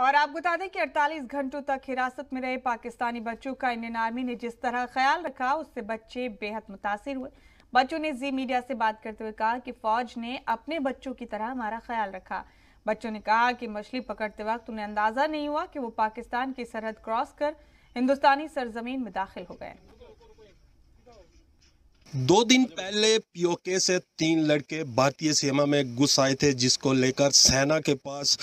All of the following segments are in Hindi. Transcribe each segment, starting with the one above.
और आप बता दें कि 48 घंटों तक हिरासत में रहे पाकिस्तानी बच्चों का इंडियन आर्मी ने जिस तरह ख्याल रखा उससे बच्चे बेहद मुतासर हुए बच्चों ने जी मीडिया से बात करते हुए कहा कि फौज ने अपने बच्चों की तरह हमारा ख्याल रखा बच्चों ने कहा कि मछली पकड़ते वक्त उन्हें अंदाजा नहीं हुआ कि वो पाकिस्तान की सरहद क्रॉस कर हिंदुस्तानी सरजमीन में दाखिल हो गए दो दिन पहले पीओके से तीन लड़के भारतीय सीमा में घुस आए थे जिसको लेकर सेना के पास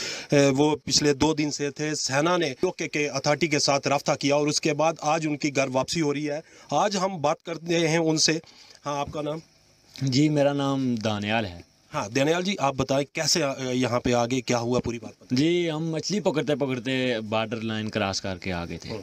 वो पिछले दो दिन से थे सेना ने पीओके के अथॉरिटी के साथ रफ्ता किया और उसके बाद आज उनकी घर वापसी हो रही है आज हम बात करते हैं उनसे हाँ आपका नाम जी मेरा नाम दानियाल है हाँ दानियाल जी आप बताएं कैसे यहाँ पे आगे क्या हुआ पूरी बात जी हम मछली पकड़ते पकड़ते बॉर्डर लाइन क्रॉस करके आ गए थे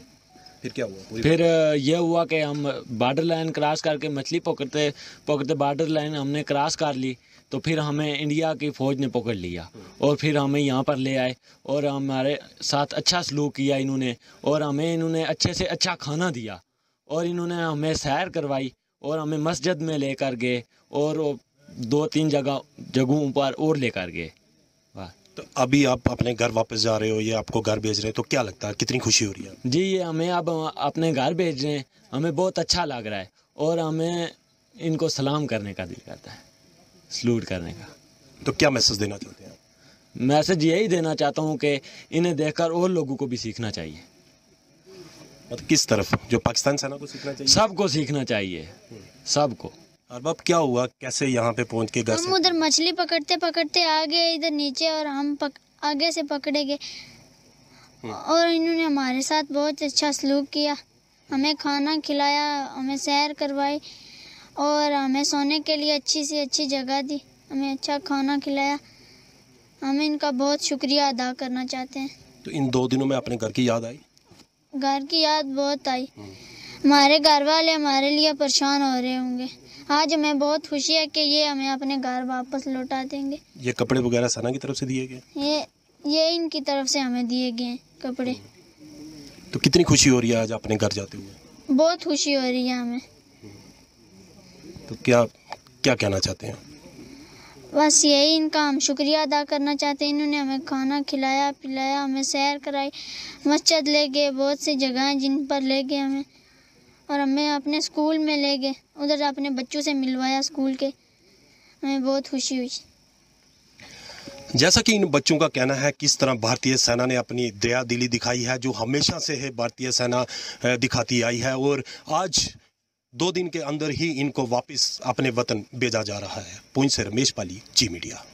फिर क्या हुआ फिर यह हुआ कि हम बार्डर लाइन क्रॉस करके मछली पकड़ते पकड़ते बार्डर लाइन हमने क्रॉस कर ली तो फिर हमें इंडिया की फ़ौज ने पकड़ लिया और फिर हमें यहाँ पर ले आए और हमारे साथ अच्छा सलूक किया इन्होंने और हमें इन्होंने अच्छे से अच्छा खाना दिया और इन्होंने हमें सैर करवाई और हमें मस्जिद में लेकर गए और दो तीन जगह जगहों पर और लेकर गए तो अभी आप अपने घर वापस जा रहे हो या आपको घर भेज रहे हैं तो क्या लगता है कितनी खुशी हो रही है जी ये हमें अब अपने घर भेज रहे हैं हमें बहुत अच्छा लग रहा है और हमें इनको सलाम करने का दिल करता है सलूट करने का तो क्या मैसेज देना चाहते हैं मैसेज यही देना चाहता हूँ कि इन्हें देखकर और लोगों को भी सीखना चाहिए मतलब किस तरफ जो पाकिस्तान सेना को सीखना चाहिए सबको सीखना चाहिए सबको अब क्या हुआ कैसे यहाँ पे पहुँच के घर हम उधर मछली पकड़ते पकड़ते आ गए इधर नीचे और हम पक, आगे से पकड़े गए हम्म। और इन्होंने हमारे साथ बहुत अच्छा सलूक किया हमें खाना खिलाया हमें सैर करवाई और हमें सोने के लिए अच्छी सी अच्छी जगह दी हमें अच्छा खाना खिलाया हम इनका बहुत शुक्रिया अदा करना चाहते हैं तो इन दो दिनों में अपने घर की याद आई घर की याद बहुत आई हम्म। हमारे घर वाले हमारे लिए परेशान हो रहे होंगे आज हमें बहुत खुशी है कि ये हमें अपने घर वापस लौटा देंगे ये कपड़े वगैरह सना की तरफ से दिए गए ये ये इनकी तरफ से हमें दिए गए कपड़े तो कितनी खुशी हो रही है आज अपने घर जाते हुए बहुत खुशी हो रही है हमें तो क्या क्या कहना चाहते हैं बस यही इनका हम शुक्रिया अदा करना चाहते हैं इन्होंने हमें खाना खिलाया पिलाया हमें सैर कराई मस्जिद ले गए बहुत सी जगह जिन पर ले गए हमें और हमें अपने स्कूल में ले गए उधर अपने बच्चों से मिलवाया स्कूल के हमें बहुत खुशी हुई जैसा कि इन बच्चों का कहना है किस तरह भारतीय सेना ने अपनी दया दिली दिखाई है जो हमेशा से है भारतीय सेना दिखाती आई है और आज दो दिन के अंदर ही इनको वापस अपने वतन भेजा जा रहा है पुंछ से रमेश पाली जी मीडिया